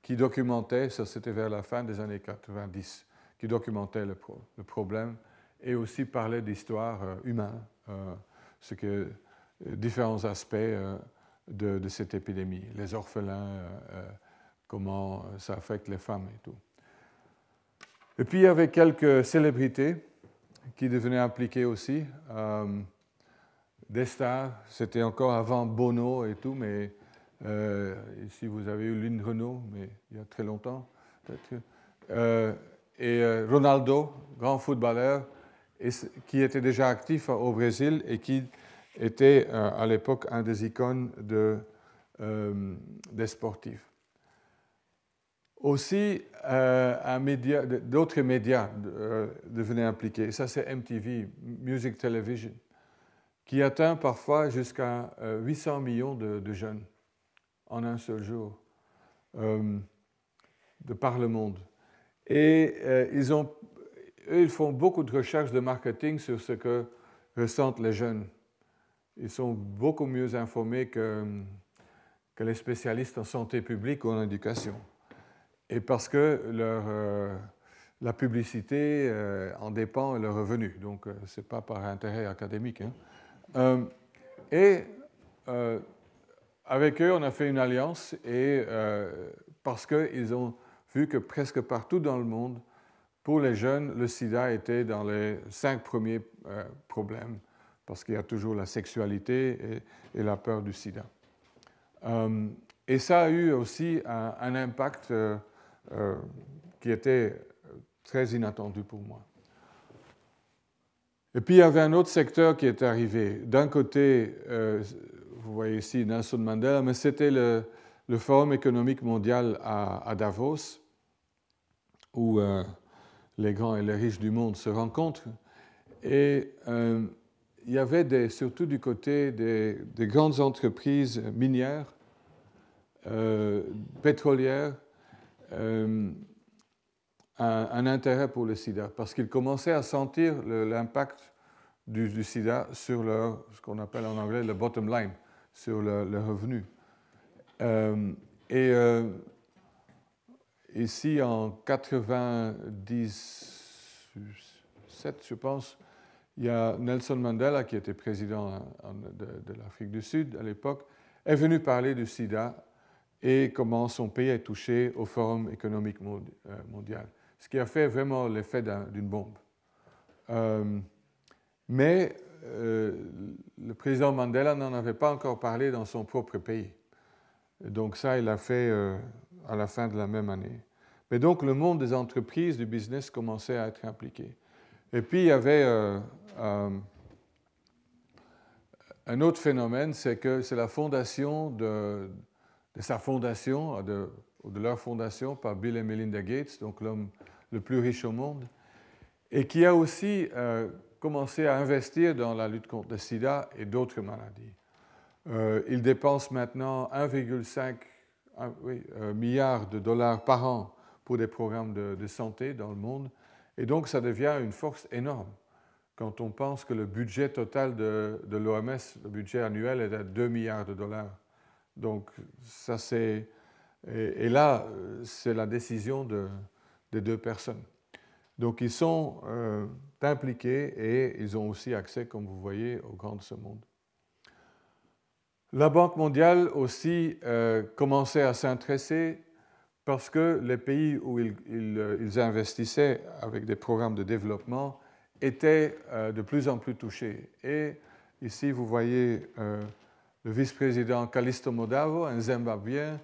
qui documentaient, ça c'était vers la fin des années 90, qui documentaient le, le problème et aussi parlaient d'histoire humaine, ce que différents aspects euh, de, cette épidémie, les orphelins, euh, euh, comment ça affecte les femmes et tout. Et puis il y avait quelques célébrités qui devenaient impliquées aussi. des stars, c'était encore avant Bono et tout, mais euh, ici, vous avez eu Lynn Renault, mais il y a très longtemps. Euh, et Ronaldo, grand footballeur, et, qui était déjà actif au Brésil et qui était euh, à l'époque un des icônes euh, des sportifs. Aussi, euh, d'autres médias devenaient impliqués. ça, c'est MTV, Music Television, qui atteint parfois jusqu'à 800 millions de, jeunes en un seul jour, de par le monde. Et ils font beaucoup de recherches de marketing sur ce que ressentent les jeunes ils sont beaucoup mieux informés que, les spécialistes en santé publique ou en éducation. Et parce que leur, euh, la publicité euh, en dépend le revenu. Donc, euh, ce n'est pas par intérêt académique. Hein. et avec eux, on a fait une alliance et, parce qu'ils ont vu que presque partout dans le monde, pour les jeunes, le sida était dans les cinq premiers problèmes parce qu'il y a toujours la sexualité et, la peur du sida. Euh, et ça a eu aussi un, impact euh, euh, qui était très inattendu pour moi. Et puis il y avait un autre secteur qui est arrivé. D'un côté, vous voyez ici Nelson Mandela, mais c'était le, Forum économique mondial à, à Davos, où les grands et les riches du monde se rencontrent. Et il y avait des, surtout du côté des, grandes entreprises minières, euh, pétrolières, euh, un, intérêt pour le sida, parce qu'ils commençaient à sentir l'impact du, sida sur leur, ce qu'on appelle en anglais le bottom line, sur le, revenu. Euh, et ici, en 97, je pense, il y a Nelson Mandela, qui était président euh, de, l'Afrique du Sud à l'époque, est venu parler du sida et comment son pays est touché au Forum économique euh, mondial, ce qui a fait vraiment l'effet d'une bombe. Euh, mais le président Mandela n'en avait pas encore parlé dans son propre pays. Donc ça, il l'a fait à la fin de la même année. Mais donc le monde des entreprises, du business commençait à être impliqué. Et puis il y avait euh, un autre phénomène, c'est que c'est la fondation de, sa fondation, de, leur fondation par Bill et Melinda Gates, donc l'homme le plus riche au monde, et qui a aussi euh, commencé à investir dans la lutte contre le sida et d'autres maladies. Euh, il dépense maintenant 1,5 euh, milliard de dollars par an pour des programmes de santé dans le monde, et donc ça devient une force énorme quand on pense que le budget total de, l'OMS, le budget annuel, est à 2 milliards de dollars. Donc, ça c'est. Et, là, c'est la décision de, des deux personnes. Donc, ils sont euh, impliqués et ils ont aussi accès, comme vous voyez, aux grand de ce monde. La Banque mondiale aussi euh, commençait à s'intéresser parce que les pays où ils, euh, investissaient avec des programmes de développement était euh, de plus en plus touchés. Et ici, vous voyez euh, le vice-président Kalisto Modavo, un Zimbabwien,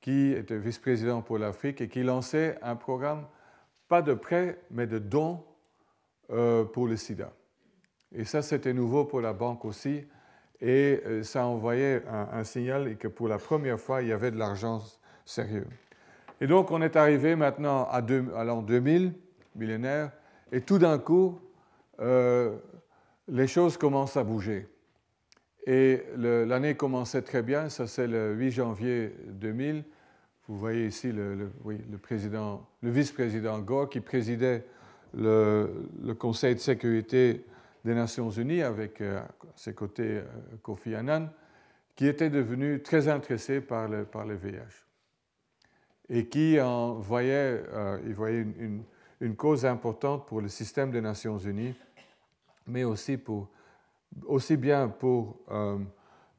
qui était vice-président pour l'Afrique et qui lançait un programme, pas de prêt, mais de dons euh, pour le sida. Et ça, c'était nouveau pour la banque aussi. Et ça envoyait un, un, signal que pour la première fois, il y avait de l'argent sérieux. Et donc, on est arrivé maintenant à, à l'an 2000, millénaire, et tout d'un coup, euh, les choses commencent à bouger. Et l'année commençait très bien, ça c'est le 8 janvier 2000. Vous voyez ici le, vice-président Gore qui présidait le, Conseil de sécurité des Nations Unies avec euh, à ses côtés euh, Kofi Annan, qui était devenu très intéressé par le, VIH et qui en voyait, il voyait une cause importante pour le système des Nations Unies mais aussi, pour, aussi bien pour euh,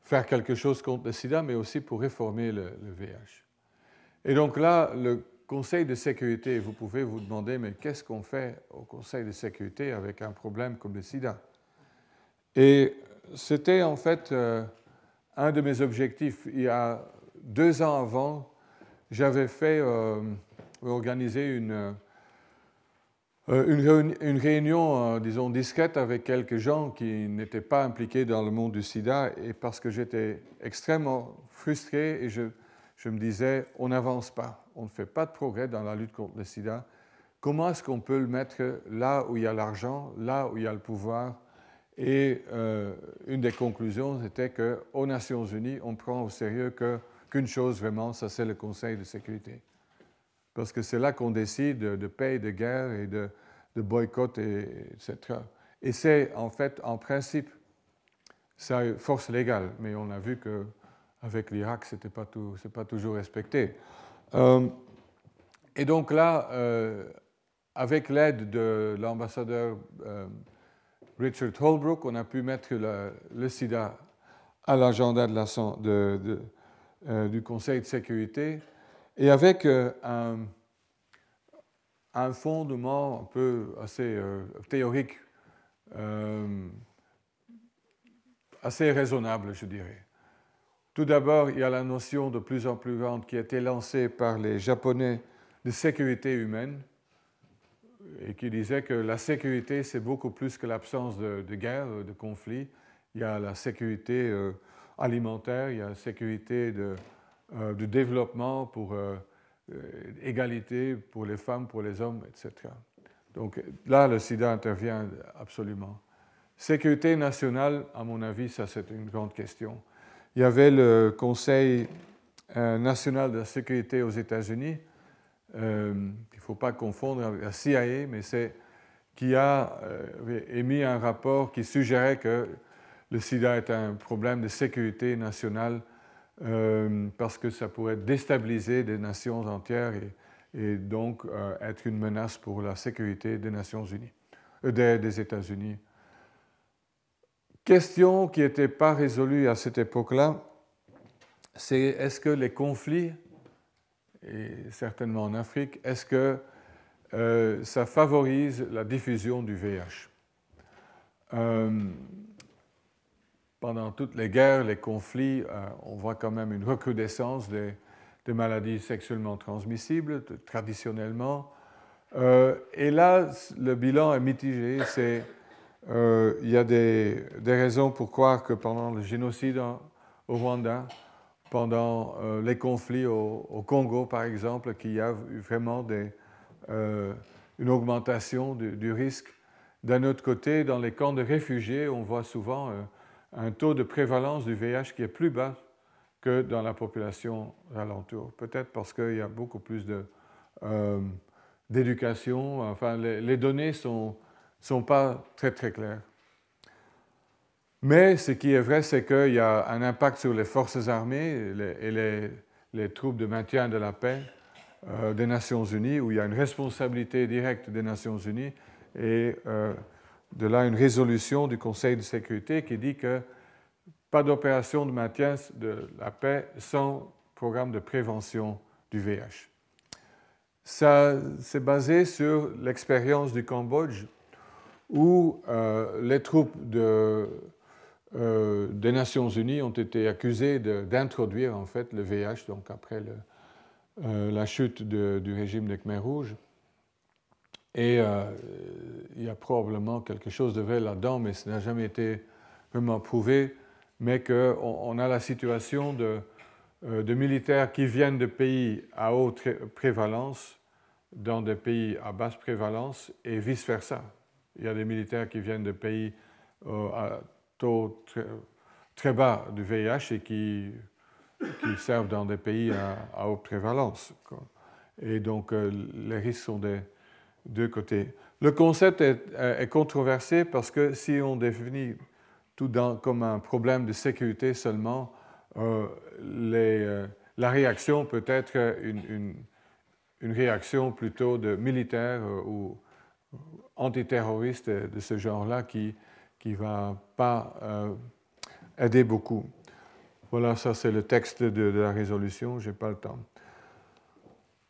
faire quelque chose contre le sida, mais aussi pour réformer le, le, VIH. Et donc là, le Conseil de sécurité, vous pouvez vous demander, mais qu'est-ce qu'on fait au Conseil de sécurité avec un problème comme le sida Et c'était en fait euh, un de mes objectifs. Il y a deux ans avant, j'avais fait euh, organiser une euh, une réunion, euh, disons, discrète avec quelques gens qui n'étaient pas impliqués dans le monde du sida et parce que j'étais extrêmement frustré et je, me disais, on n'avance pas, on ne fait pas de progrès dans la lutte contre le sida. Comment est-ce qu'on peut le mettre là où il y a l'argent, là où il y a le pouvoir Et euh, une des conclusions, c'était qu'aux Nations Unies, on prend au sérieux qu'une chose vraiment, ça c'est le Conseil de sécurité parce que c'est là qu'on décide de paix de guerre et de, de boycott, et, etc. Et c'est en fait, en principe, ça force légale, mais on a vu qu'avec l'Irak, ce n'est pas, toujours respecté. Euh, et donc là, euh, avec l'aide de l'ambassadeur euh, Richard Holbrooke, on a pu mettre le sida à l'agenda du Conseil de sécurité et avec euh, un, fondement un peu assez euh, théorique, euh, assez raisonnable, je dirais. Tout d'abord, il y a la notion de plus en plus grande qui a été lancée par les Japonais de sécurité humaine et qui disait que la sécurité, c'est beaucoup plus que l'absence de, guerre, de conflit. Il y a la sécurité alimentaire, il y a la sécurité de, euh, de développement pour euh, euh, égalité pour les femmes, pour les hommes, etc. Donc là, le sida intervient absolument. Sécurité nationale, à mon avis, ça c'est une grande question. Il y avait le Conseil euh, national de la sécurité aux États-Unis, il ne faut pas confondre avec la CIA, mais c'est qui a émis un rapport qui suggérait que le sida est un problème de sécurité nationale euh, parce que ça pourrait déstabiliser des nations entières et, donc euh, être une menace pour la sécurité des Nations Unies, euh, des, des États-Unis. Question qui n'était pas résolue à cette époque-là, c'est est-ce que les conflits, et certainement en Afrique, est-ce que ça favorise la diffusion du VIH pendant toutes les guerres, les conflits, euh, on voit quand même une recrudescence des, maladies sexuellement transmissibles, traditionnellement. Euh, et là, le bilan est mitigé. Euh, il y a des, raisons pour croire que pendant le génocide au Rwanda, pendant les conflits au, Congo, par exemple, qu'il y a eu vraiment une augmentation du risque. D'un autre côté, dans les camps de réfugiés, on voit souvent un taux de prévalence du VIH qui est plus bas que dans la population alentour. Peut-être parce qu'il y a beaucoup plus de, euh, d'éducation. Enfin, les, données ne sont, sont pas très, très claires. Mais ce qui est vrai, c'est qu'il y a un impact sur les forces armées et les, troupes de maintien de la paix euh, des Nations Unies, où il y a une responsabilité directe des Nations Unies et euh, de là une résolution du Conseil de sécurité qui dit que pas d'opération de maintien de la paix sans programme de prévention du VIH. Ça s'est basé sur l'expérience du Cambodge où euh, les troupes euh, des Nations Unies ont été accusées d'introduire en fait le VIH donc après euh, la chute du régime des Khmer Rouge. Et euh, il y a probablement quelque chose de vrai là-dedans, mais ça n'a jamais été vraiment prouvé. Mais qu'on a la situation euh, de, militaires qui viennent de pays à haute prévalence dans des pays à basse prévalence et vice-versa. Il y a des militaires qui viennent de pays euh, à taux très, bas du VIH et qui, servent dans des pays à, haute prévalence. Et donc les risques sont des, deux côtés. Le concept euh, est, controversé parce que si on définit tout comme un problème de sécurité seulement, euh, euh, la réaction peut être une, réaction plutôt de militaire ou antiterroriste de ce genre-là qui ne va pas aider beaucoup. Voilà, ça c'est le texte de, de la résolution, je n'ai pas le temps.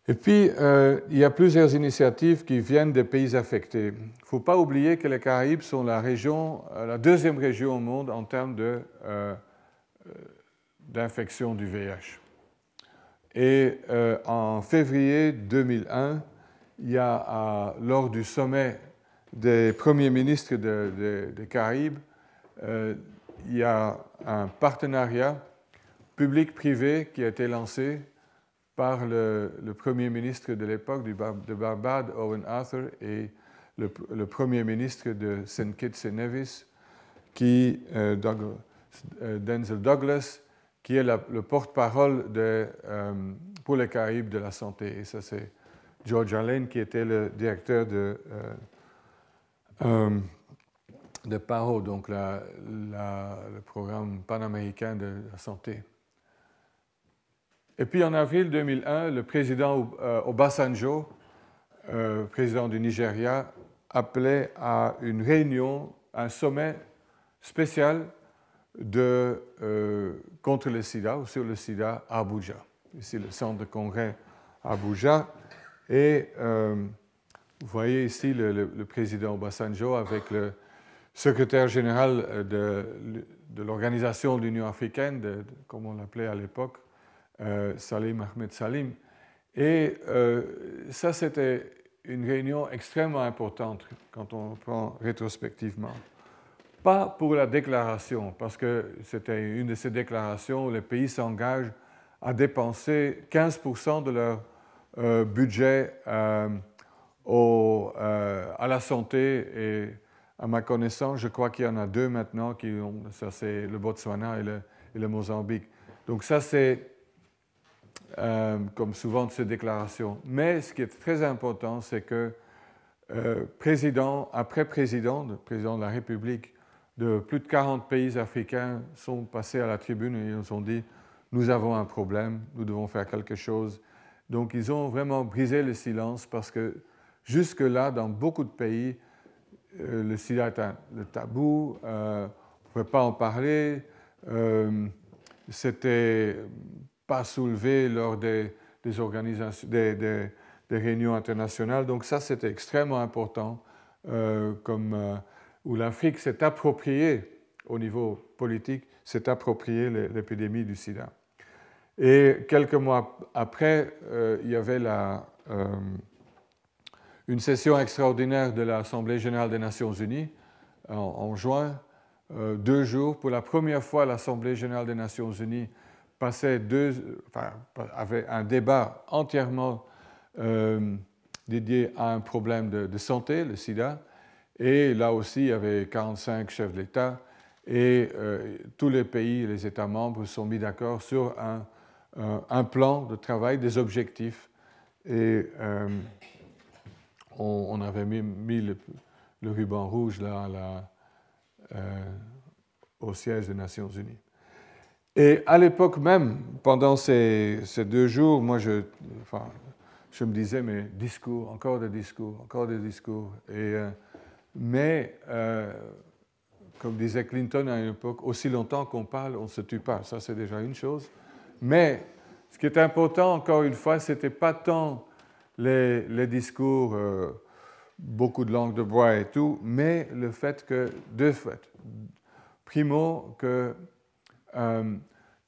Et puis, euh, il y a plusieurs initiatives qui viennent des pays affectés. Il ne faut pas oublier que les Caraïbes sont la, euh, deuxième région au monde en termes euh, d'infection du VIH. Et en février 2001, il y a, lors du sommet des premiers ministres des Caraïbes, il y a un partenariat public-privé qui a été lancé par le, premier ministre de l'époque de Barbade, Owen Arthur, et le, premier ministre de St. Kitts et Nevis, qui, euh, euh, Denzel Douglas, qui est le porte-parole euh, pour les Caraïbes de la santé. Et ça, c'est George Allen, qui était le directeur de, de PAO, donc le programme panaméricain de la santé. Et puis en avril 2001, le président euh, Obasanjo, euh, président du Nigeria, appelait à une réunion, un sommet spécial de, euh, contre le sida ou sur le sida à Abuja. Ici, le centre de congrès à Abuja. Et vous voyez ici le, président Obasanjo avec le secrétaire général de, l'Organisation de l'Union africaine, comme on l'appelait à l'époque, euh, Salim Ahmed Salim. Et euh, ça, c'était une réunion extrêmement importante quand on prend rétrospectivement. Pas pour la déclaration, parce que c'était une de ces déclarations où les pays s'engagent à dépenser 15% de leur euh, budget à la santé. Et à ma connaissance, je crois qu'il y en a deux maintenant, qui ont, ça c'est le Botswana et le, et le Mozambique. Donc ça c'est euh, comme souvent de ces déclarations. Mais ce qui est très important, c'est que euh, président après président, président de la République de plus de 40 pays africains sont passés à la tribune et ils ont dit nous avons un problème, nous devons faire quelque chose. Donc ils ont vraiment brisé le silence parce que jusque-là, dans beaucoup de pays, euh, le sida est un le tabou, on ne pouvait pas en parler, c'était pas soulevés lors des, des réunions internationales. Donc ça, c'était extrêmement important, euh, comme, euh, où l'Afrique s'est appropriée au niveau politique, s'est appropriée l'épidémie du sida. Et quelques mois après, euh, il y avait la, une session extraordinaire de l'Assemblée générale des Nations unies en, en juin, deux jours. Pour la première fois, l'Assemblée générale des Nations unies passait deux, enfin, avait un débat entièrement euh, dédié à un problème de, santé, le sida. Et là aussi, il y avait 45 chefs d'État et euh, tous les pays les États membres sont mis d'accord sur euh, un, plan de travail, des objectifs. Et on, avait mis, le, ruban rouge là, là au siège des Nations Unies. Et à l'époque même, pendant ces, deux jours, moi, je, je me disais, mais discours, encore des discours, encore des discours. Et, euh, mais, euh, comme disait Clinton à une époque, aussi longtemps qu'on parle, on ne se tue pas. Ça, c'est déjà une chose. Mais ce qui est important, encore une fois, ce n'était pas tant les, discours, euh, beaucoup de langues de bois et tout, mais le fait que, deux faits. Primo, que euh,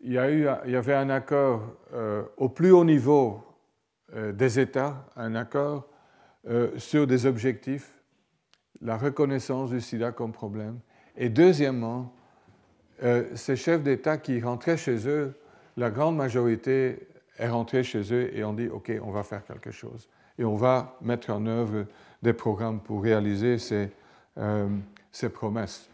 il y, il y, avait un accord euh, au plus haut niveau euh, des États, un accord sur des objectifs, la reconnaissance du sida comme problème. Et deuxièmement, ces chefs d'État qui rentraient chez eux, la grande majorité est rentrée chez eux et ont dit, OK, on va faire quelque chose. Et on va mettre en œuvre des programmes pour réaliser ces, ces promesses,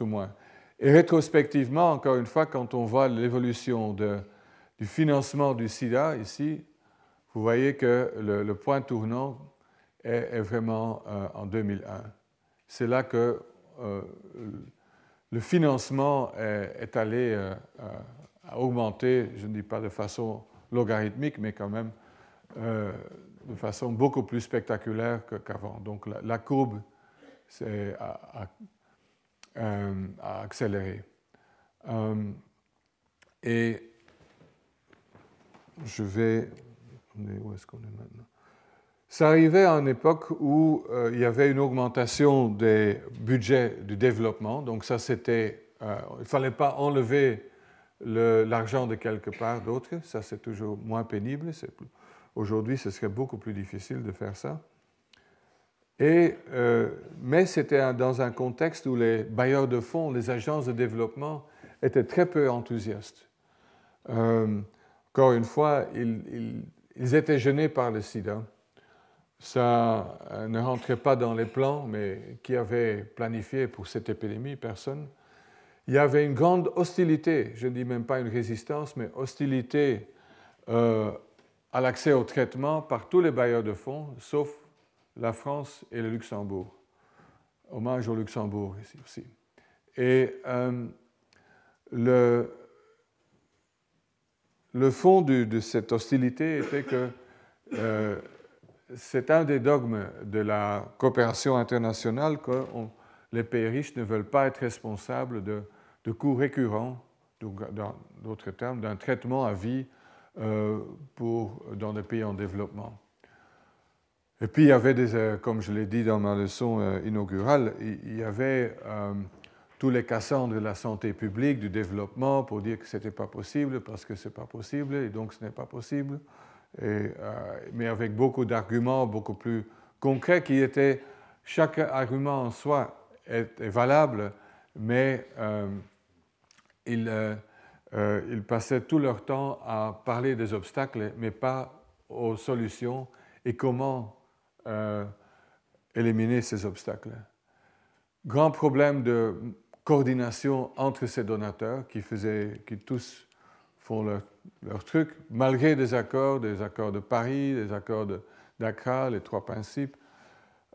au moins. Et rétrospectivement, encore une fois, quand on voit l'évolution du financement du sida ici, vous voyez que le, point tournant est, vraiment euh, en 2001. C'est là que euh, le financement est, allé euh, euh augmenter, je ne dis pas de façon logarithmique, mais quand même de façon beaucoup plus spectaculaire qu'avant. Donc la, courbe c'est à euh, à accélérer. Euh, et je vais... Où est-ce qu'on est maintenant Ça arrivait à une époque où euh, il y avait une augmentation des budgets du développement. Donc ça, c'était... il ne fallait pas enlever l'argent de quelque part d'autre. Ça, c'est toujours moins pénible. Aujourd'hui, ce serait beaucoup plus difficile de faire ça. Et, euh, mais c'était dans un contexte où les bailleurs de fonds, les agences de développement étaient très peu enthousiastes. Euh, encore une fois, ils, étaient gênés par le sida. Ça euh, ne rentrait pas dans les plans, mais qui avait planifié pour cette épidémie Personne. Il y avait une grande hostilité, je ne dis même pas une résistance, mais hostilité à l'accès au traitement par tous les bailleurs de fonds, sauf la France et le Luxembourg. Hommage au Luxembourg ici aussi. Et euh, le, fond de cette hostilité était que euh, c'est un des dogmes de la coopération internationale que les pays riches ne veulent pas être responsables de, coûts récurrents, donc dans d'autres termes, d'un traitement à vie euh, dans les pays en développement. Et puis il y avait, des, euh, comme je l'ai dit dans ma leçon euh, inaugurale, il y avait euh, tous les cassants de la santé publique, du développement, pour dire que ce n'était pas possible, parce que ce n'est pas possible, et donc ce n'est pas possible, mais avec beaucoup d'arguments, beaucoup plus concrets, qui étaient, chaque argument en soi est, valable, mais ils passaient tout leur temps à parler des obstacles, mais pas aux solutions et comment euh, éliminer ces obstacles. Grand problème de coordination entre ces donateurs qui, tous font leur, truc, malgré des accords, des accords de Paris, des accords d'ACRA les trois principes.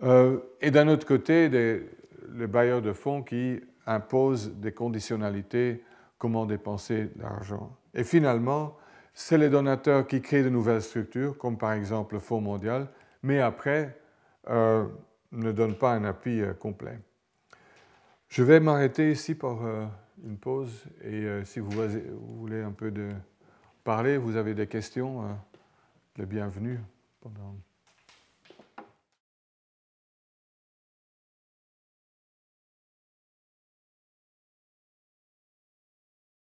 Euh, et d'un autre côté, les bailleurs de fonds qui imposent des conditionnalités, comment dépenser l'argent. Et finalement, c'est les donateurs qui créent de nouvelles structures, comme par exemple le Fonds mondial, mais après euh, ne donne pas un appui euh, complet. Je vais m'arrêter ici pour euh, une pause et si vous, voulez un peu de parler, vous avez des questions, le bienvenue pendant.